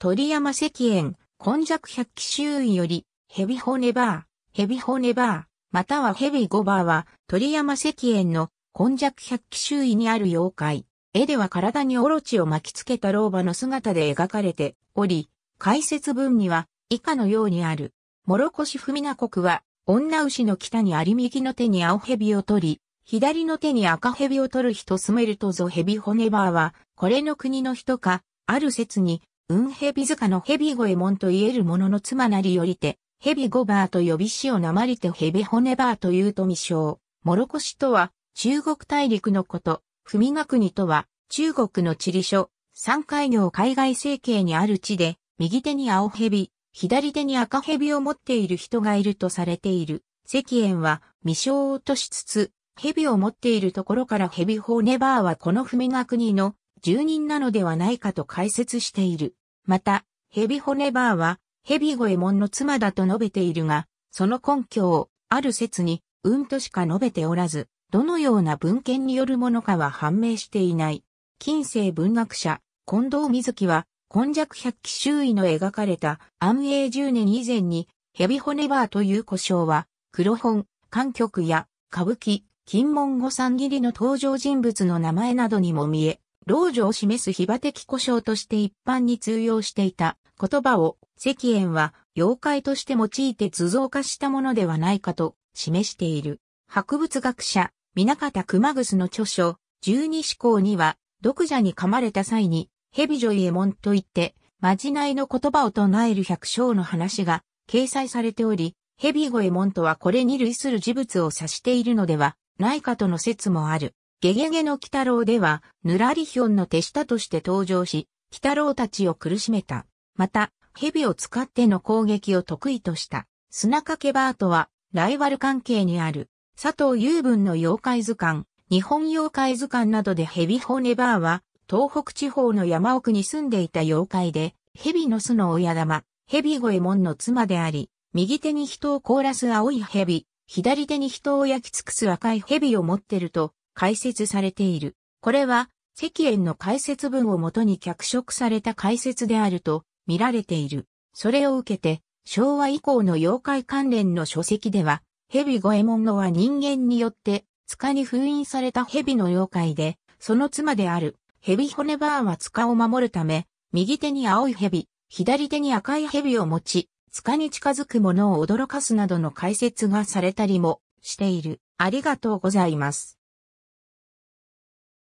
鳥山石燕、今弱百鬼周囲より、ヘビホネバー、ヘビホネバー、またはヘビゴバーは、鳥山石燕の今弱百鬼周囲にある妖怪。絵では体にオロチを巻きつけた老婆の姿で描かれており、解説文には以下のようにある。諸越文名国は、女牛の北にあり右の手に青蛇を取り、左の手に赤蛇を取る人スメルトゾヘビホネバーは、これの国の人か、ある説に、運蛇塚の蛇越門と言えるものの妻なりよりて、蛇ゴバーと呼び死をなまりて蛇骨バーというと未称。もろこしとは、中国大陸のこと、踏みが国とは、中国の地理書、三海業海外政経にある地で、右手に青蛇、左手に赤蛇を持っている人がいるとされている。石燕は、未称を落としつつ、蛇を持っているところから蛇法ネバーはこの踏みが国の住人なのではないかと解説している。また、ヘビホネバーは、ヘビゴエモンの妻だと述べているが、その根拠を、ある説に、うんとしか述べておらず、どのような文献によるものかは判明していない。近世文学者、近藤水木は、今弱百鬼周囲の描かれた安永10年以前に、ヘビホネバーという故障は、黒本、韓曲や歌舞伎、金門五三切りの登場人物の名前などにも見え、老女を示す非場的故障として一般に通用していた言葉を石燕は妖怪として用いて図像化したものではないかと示している。博物学者、水方熊楠の著書、十二思考には、読者に噛まれた際に、蛇女右衛門と言って、まじないの言葉を唱える百姓の話が掲載されており、蛇エモ門とはこれに類する事物を指しているのではないかとの説もある。ゲゲゲの鬼太郎では、ぬらりひょんの手下として登場し、鬼太郎たちを苦しめた。また、蛇を使っての攻撃を得意とした。砂掛けバートは、ライバル関係にある、佐藤雄文の妖怪図鑑、日本妖怪図鑑などで蛇骨バーは、東北地方の山奥に住んでいた妖怪で、蛇の巣の親玉、蛇越門の妻であり、右手に人を凍らす青い蛇、左手に人を焼き尽くす赤い蛇を持ってると、解説されている。これは、石炎の解説文をもとに脚色された解説であると見られている。それを受けて、昭和以降の妖怪関連の書籍では、蛇五右衛門のは人間によって、塚に封印された蛇の妖怪で、その妻である、蛇骨バーは塚を守るため、右手に青い蛇、左手に赤い蛇を持ち、塚に近づく者を驚かすなどの解説がされたりもしている。ありがとうございます。